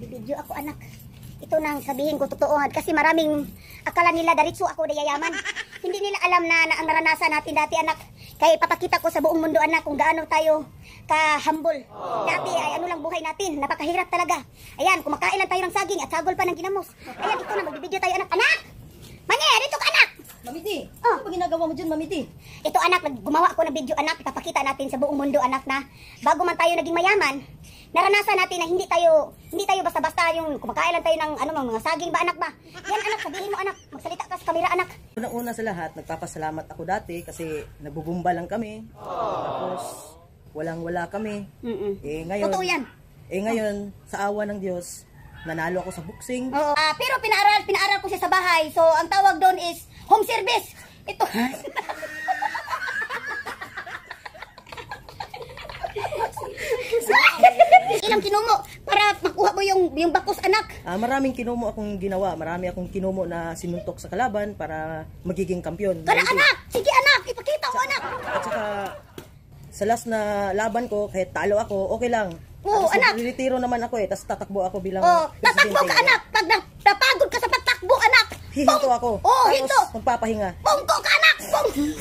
video ako anak. Ito nang sabihin ko totoo kasi maraming akala nila daritso ako dayayaman. Hindi nila alam na, na ang naranasan natin dati anak. Kaya ipapakita ko sa buong mundo anak kung gaano tayo kahambol. Dati ay ano lang buhay natin, napakahirap talaga. Ayan, kumakain lang tayo ng saging at sagol pa ng ginamos. Ayan, ito na magbibidyo tayo anak. Anak! Mani, eh, dito ka anak! Mamiti, oh. ano ba ginagawa mo dyan, Mamiti? Ito anak, gumawa ako ng video anak, ipapakita natin sa buong mundo anak na bago man tayo naging mayaman, naranasan natin na hindi tayo hindi tayo basta-basta yung kumakain lang tayo ng ano mga saging ba anak ba? Yan anak, sabihin mo anak, magsalita ka sa kamera anak. Una-una sa lahat, nagpapasalamat ako dati kasi nabubumba lang kami. Aww. Tapos walang-wala kami. Mm-mm. Eh ngayon Totoo yan. Eh ngayon, sa awa ng Diyos, nanalo ako sa boxing. Oo. Uh, pero pinaaral, pinaaral ko siya sa bahay. So ang tawag doon is home service. Ito. ilang kinumo para makuha mo yung, yung bakos anak? Ah, maraming kinumo akong ginawa. Marami akong kinumo na sinuntok sa kalaban para magiging kampiyon. Tara anak! Sige anak! Ipakita mo anak! At saka, sa last na laban ko, kahit talo ako, okay lang. Oo, Tapos anak. nililitiro naman ako eh, tapos tatakbo ako bilang Oh, tatakbo ka anak! Pag na- napagod ka sa pagtakbo anak! Hihinto Pong- ako. Oh, Tapos, hinto! magpapahinga. Pungko ka anak! Pung-